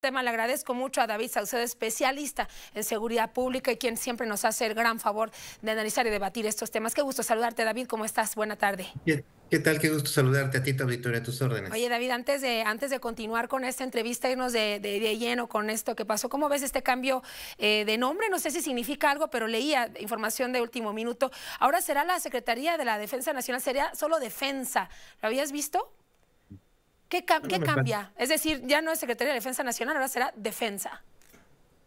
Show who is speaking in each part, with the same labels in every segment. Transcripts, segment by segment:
Speaker 1: tema le agradezco mucho a David Saucedo, especialista en seguridad pública y quien siempre nos hace el gran favor de analizar y debatir estos temas. Qué gusto saludarte, David. ¿Cómo estás? Buena tarde.
Speaker 2: ¿Qué tal? Qué gusto saludarte a ti, tu a tus órdenes.
Speaker 1: Oye, David, antes de, antes de continuar con esta entrevista, irnos de, de, lleno con esto que pasó, ¿cómo ves este cambio eh, de nombre? No sé si significa algo, pero leía información de último minuto. Ahora será la Secretaría de la Defensa Nacional, sería solo Defensa. ¿Lo habías visto? ¿Qué, cambia? Es decir, ya no es Secretaría de Defensa Nacional, ahora será Defensa.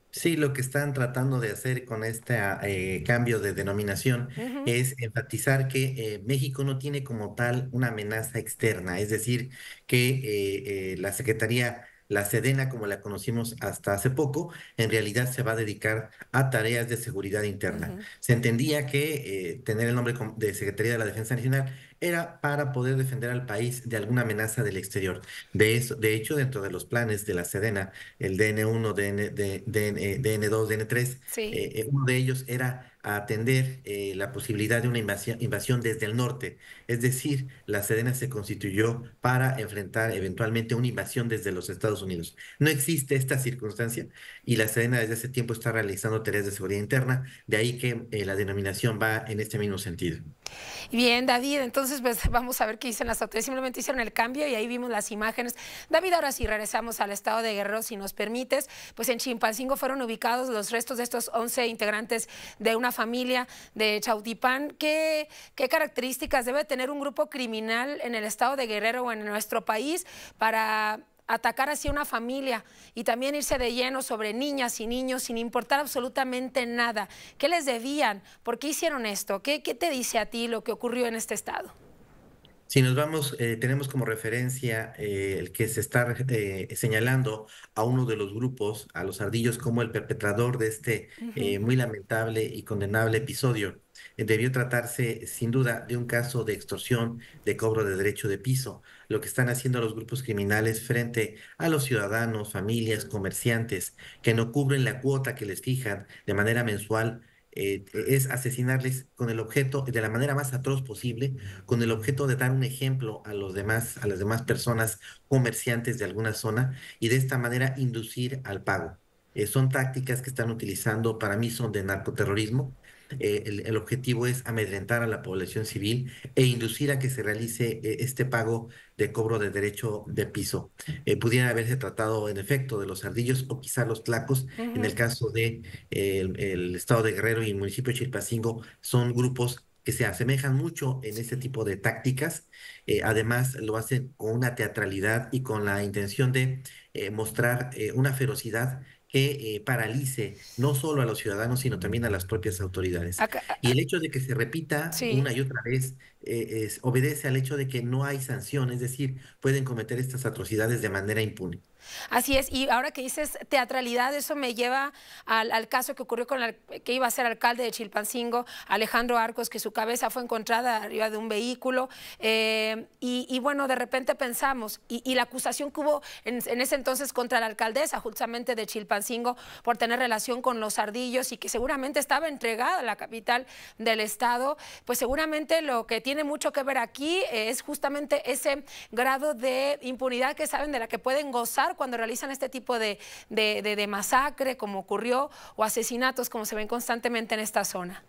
Speaker 2: Sí, lo que están tratando de hacer con este eh, cambio de denominación es enfatizar que eh, México no tiene como tal una amenaza externa, es decir, que eh, la Secretaría, la Sedena, como la conocimos hasta hace poco, en realidad se va a dedicar a tareas de seguridad interna. Se entendía que tener el nombre de Secretaría de la Defensa Nacional era para poder defender al país de alguna amenaza del exterior. De, eso, de hecho, dentro de los planes de la Sedena, el DN1, DN, 2
Speaker 1: DN3, uno de
Speaker 2: ellos era atender eh, la posibilidad de una invasión, desde el norte. Es decir, la Sedena se constituyó para enfrentar eventualmente una invasión desde los Estados Unidos. No existe esta circunstancia y la Sedena desde hace tiempo está realizando tareas de seguridad interna, de ahí que eh, la denominación va en este mismo sentido.
Speaker 1: Bien, David, entonces entonces, pues vamos a ver qué dicen las autoridades. Simplemente hicieron el cambio y ahí vimos las imágenes. David, ahora sí regresamos al estado de Guerrero, si nos permites. Pues en Chimpancingo fueron ubicados los restos de estos 11 integrantes de una familia de Chautipán. qué características debe tener un grupo criminal en el estado de Guerrero o en nuestro país para atacar hacia una familia y también irse de lleno sobre niñas y niños sin importar absolutamente nada. ¿Qué les debían? ¿Por qué hicieron esto? ¿Qué, te dice a ti lo que ocurrió en este estado?
Speaker 2: Si nos vamos, eh, tenemos como referencia eh, el que se está eh, señalando a uno de los grupos, a los ardillos, como el perpetrador de este muy lamentable y condenable episodio. Eh, debió tratarse sin duda de un caso de extorsión, de cobro de derecho de piso, lo que están haciendo los grupos criminales frente a los ciudadanos, familias, comerciantes, que no cubren la cuota que les fijan de manera mensual eh, es asesinarles con el objeto de la manera más atroz posible, con el objeto de dar un ejemplo a los demás, a las demás personas comerciantes de alguna zona y de esta manera inducir al pago. Eh, son tácticas que están utilizando, para mí son de narcoterrorismo, eh, el, objetivo es amedrentar a la población civil e inducir a que se realice eh, este pago de cobro de derecho de piso. Eh, pudiera haberse tratado en efecto de los ardillos o quizá los tlacos. En el caso de el, estado de Guerrero y el municipio de Chilpacingo son grupos que se asemejan mucho en este tipo de tácticas. además, lo hacen con una teatralidad y con la intención de mostrar una ferocidad que eh, paralice no solo a los ciudadanos, sino también a las propias autoridades. y el hecho de que se repita una y otra vez eh, es, obedece al hecho de que no hay sanción, es decir, pueden cometer estas atrocidades de manera impune.
Speaker 1: Así es, y ahora que dices teatralidad, eso me lleva al, caso que ocurrió con el que iba a ser alcalde de Chilpancingo, Alejandro Arcos, que su cabeza fue encontrada arriba de un vehículo. Eh, y, bueno, de repente pensamos, y, la acusación que hubo en, en, ese entonces contra la alcaldesa, justamente de Chilpancingo, por tener relación con los ardillos y que seguramente estaba entregada a la capital del Estado, pues seguramente lo que tiene mucho que ver aquí es justamente ese grado de impunidad que saben de la que pueden gozar cuando realizan este tipo de, masacre como ocurrió o asesinatos como se ven constantemente en esta zona?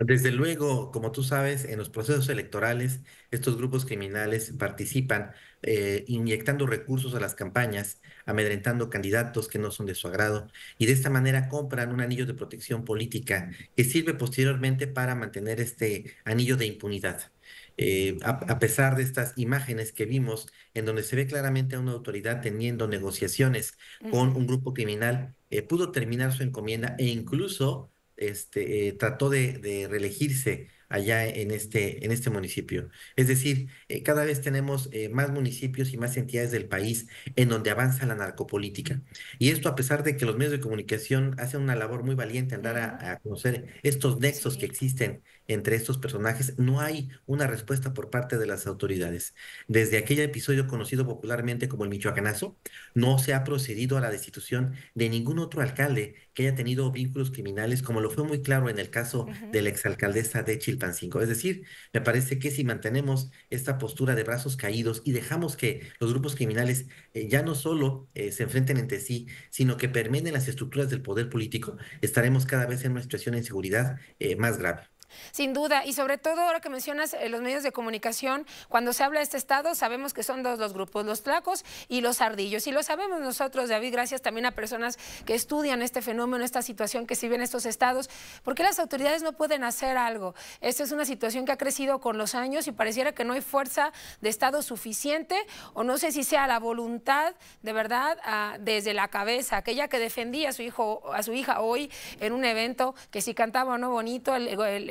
Speaker 2: Desde luego, como tú sabes, en los procesos electorales estos grupos criminales participan eh, inyectando recursos a las campañas, amedrentando candidatos que no son de su agrado y de esta manera compran un anillo de protección política que sirve posteriormente para mantener este anillo de impunidad. Eh, a, pesar de estas imágenes que vimos, en donde se ve claramente a una autoridad teniendo negociaciones con un grupo criminal, eh, pudo terminar su encomienda e incluso este, eh, trató de, reelegirse allá en este, este municipio. Es decir, cada vez tenemos más municipios y más entidades del país en donde avanza la narcopolítica. Y esto a pesar de que los medios de comunicación hacen una labor muy valiente al dar a, conocer estos nexos que existen entre estos personajes, no hay una respuesta por parte de las autoridades. Desde aquel episodio conocido popularmente como el Michoacanazo, no se ha procedido a la destitución de ningún otro alcalde que haya tenido vínculos criminales, como lo fue muy claro en el caso de la exalcaldesa de Chilpancingo. Es decir, me parece que si mantenemos esta postura de brazos caídos y dejamos que los grupos criminales eh, ya no solo eh, se enfrenten entre sí, sino que permeen las estructuras del poder político, estaremos cada vez en una situación de inseguridad eh, más grave.
Speaker 1: Sin duda, y sobre todo ahora que mencionas eh, los medios de comunicación, cuando se habla de este estado, sabemos que son dos los grupos, los tlacos y los ardillos. Y lo sabemos nosotros, David, gracias también a personas que estudian este fenómeno, esta situación que se vive en estos estados. porque las autoridades no pueden hacer algo? Esta es una situación que ha crecido con los años y pareciera que no hay fuerza de estado suficiente, o no sé si sea la voluntad, de verdad, ah, desde la cabeza, aquella que defendía a su hijo, a su hija hoy en un evento que si cantaba o no bonito, el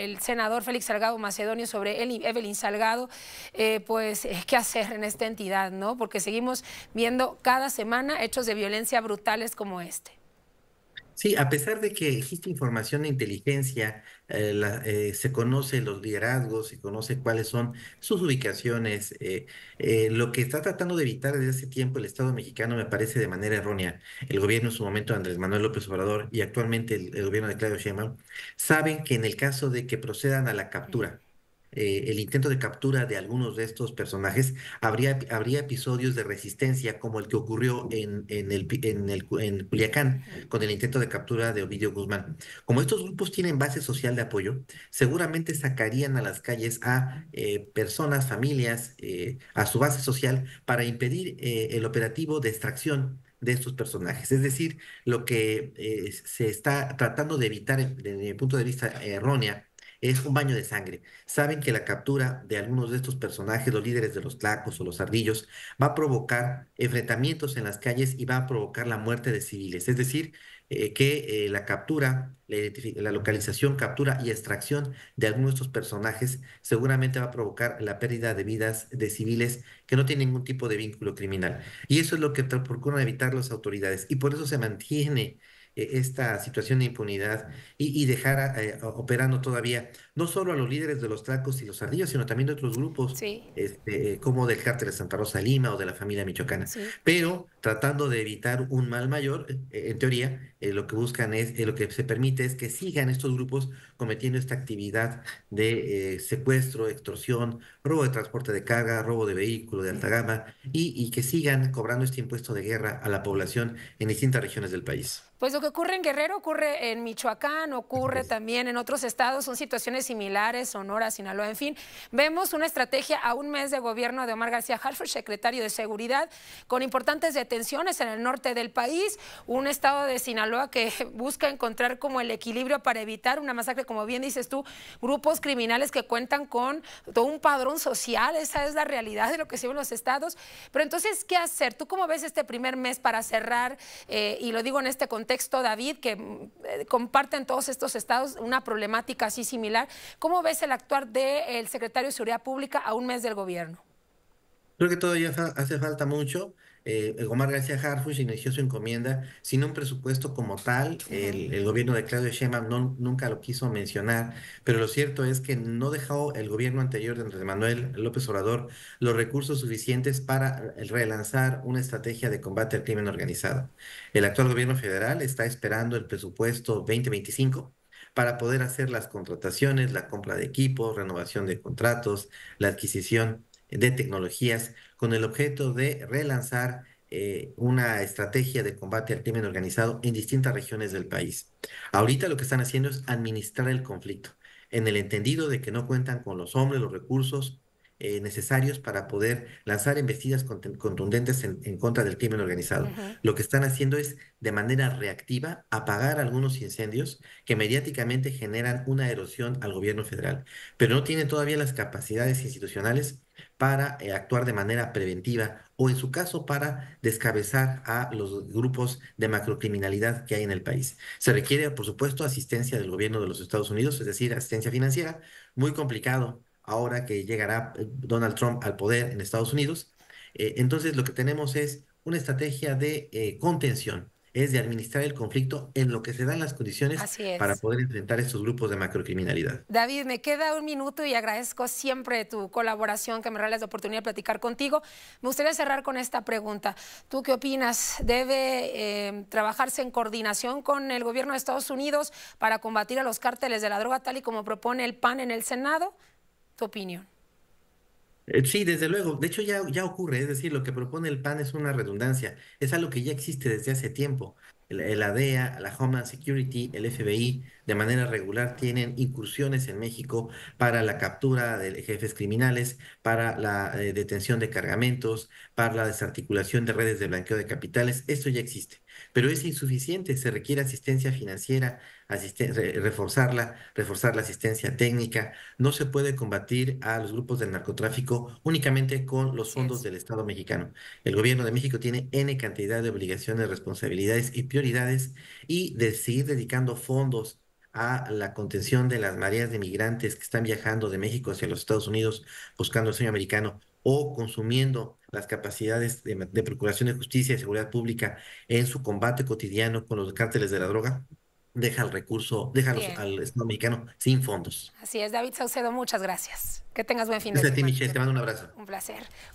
Speaker 1: el senador Félix Salgado Macedonio sobre Evelyn Salgado, eh, pues eh, qué hacer en esta entidad, ¿no? Porque seguimos viendo cada semana hechos de violencia brutales como este.
Speaker 2: Sí, a pesar de que existe información de inteligencia, eh, eh, se conoce los liderazgos, se conoce cuáles son sus ubicaciones. Eh, lo que está tratando de evitar desde hace tiempo el Estado mexicano me parece de manera errónea. El gobierno en su momento de Andrés Manuel López Obrador y actualmente el, gobierno de Claudio Sheinbaum saben que en el caso de que procedan a la captura eh, el intento de captura de algunos de estos personajes, habría, habría episodios de resistencia como el que ocurrió en, en, el, el, en Culiacán con el intento de captura de Ovidio Guzmán. Como estos grupos tienen base social de apoyo, seguramente sacarían a las calles a eh, personas, familias, eh, a su base social para impedir el operativo de extracción de estos personajes. Es decir, lo que se está tratando de evitar desde el punto de vista errónea es un baño de sangre. Saben que la captura de algunos de estos personajes, los líderes de los tlacos o los ardillos, va a provocar enfrentamientos en las calles y va a provocar la muerte de civiles. Es decir, eh, que eh, la captura, la, la, localización, captura y extracción de algunos de estos personajes seguramente va a provocar la pérdida de vidas de civiles que no tienen ningún tipo de vínculo criminal. Y eso es lo que procuran evitar las autoridades. Y por eso se mantiene e-, esta situación de impunidad y, dejar eh, operando todavía no solo a los líderes de los tracos y los ardillos, sino también de otros grupos, este, eh, como del cártel de Santa Rosa Lima o de la familia michoacana. Pero tratando de evitar un mal mayor, eh, eh, en teoría, eh, lo que buscan es, lo que se permite es que sigan estos grupos cometiendo esta actividad de secuestro, extorsión, robo de transporte de carga, robo de vehículo de alta gama y, que sigan cobrando este impuesto de guerra a la población en distintas regiones del país.
Speaker 1: Pues lo que ocurre en Guerrero ocurre en Michoacán, ocurre también en otros estados, son situaciones similares, Sonora, Sinaloa, en fin. Vemos una estrategia a un mes de gobierno de Omar García Harford, secretario de Seguridad, con importantes detenciones en el norte del país, un estado de Sinaloa que busca encontrar como el equilibrio para evitar una masacre, como bien dices tú, grupos criminales que cuentan con todo un padrón social, esa es la realidad de lo que se los estados. Pero entonces, ¿qué hacer? ¿Tú cómo ves este primer mes para cerrar, eh, y lo digo en este contexto, David, que eh, comparten todos estos estados una problemática así similar, ¿cómo ves el actuar del secretario de Seguridad Pública a un mes del gobierno?
Speaker 2: Creo que todavía hace falta mucho. Eh, Omar García Harfuch inició su encomienda sin un presupuesto como tal. El, gobierno de Claudio Schema nunca lo quiso mencionar, pero lo cierto es que no dejó el gobierno anterior de Manuel López Obrador los recursos suficientes para relanzar una estrategia de combate al crimen organizado. El actual gobierno federal está esperando el presupuesto 2025 para poder hacer las contrataciones, la compra de equipos, renovación de contratos, la adquisición de tecnologías con el objeto de relanzar eh, una estrategia de combate al crimen organizado en distintas regiones del país. Ahorita lo que están haciendo es administrar el conflicto, en el entendido de que no cuentan con los hombres, los recursos eh, necesarios para poder lanzar embestidas contundentes en, contra del crimen organizado. Lo que están haciendo es, de manera reactiva, apagar algunos incendios que mediáticamente generan una erosión al gobierno federal, pero no tienen todavía las capacidades institucionales para eh, actuar de manera preventiva o en su caso para descabezar a los grupos de macrocriminalidad que hay en el país. Se requiere, por supuesto, asistencia del gobierno de los Estados Unidos, es decir, asistencia financiera, muy complicado ahora que llegará eh, Donald Trump al poder en Estados Unidos. Eh, entonces, lo que tenemos es una estrategia de contención es de administrar el conflicto en lo que se dan las condiciones para poder enfrentar estos grupos de macrocriminalidad.
Speaker 1: David, me queda un minuto y agradezco siempre tu colaboración, que me regalas la oportunidad de platicar contigo. Me gustaría cerrar con esta pregunta. ¿Tú qué opinas? ¿Debe eh, trabajarse en coordinación con el gobierno de Estados Unidos para combatir a los cárteles de la droga tal y como propone el PAN en el Senado? ¿Tu opinión?
Speaker 2: Eh, sí, desde luego. De hecho, ya, ya ocurre. Es decir, lo que propone el PAN es una redundancia. Es algo que ya existe desde hace tiempo la DEA, la Homeland Security, el FBI, de manera regular tienen incursiones en México para la captura de jefes criminales, para la eh, detención de cargamentos, para la desarticulación de redes de blanqueo de capitales. Esto ya existe, pero es insuficiente. Se requiere asistencia financiera, reforzarla, reforzar la asistencia técnica. No se puede combatir a los grupos del narcotráfico únicamente con los fondos del Estado mexicano. El gobierno de México tiene N cantidad de obligaciones, responsabilidades y prioridades y de seguir dedicando fondos a la contención de las mareas de migrantes que están viajando de México hacia los Estados Unidos buscando el sueño americano o consumiendo las capacidades de, procuración de justicia y seguridad pública en su combate cotidiano con los cárteles de la droga, deja el recurso, déjalos al Estado americano sin fondos.
Speaker 1: Así es, David Saucedo, muchas gracias. Que tengas buen fin de semana. te mando un abrazo. Un placer.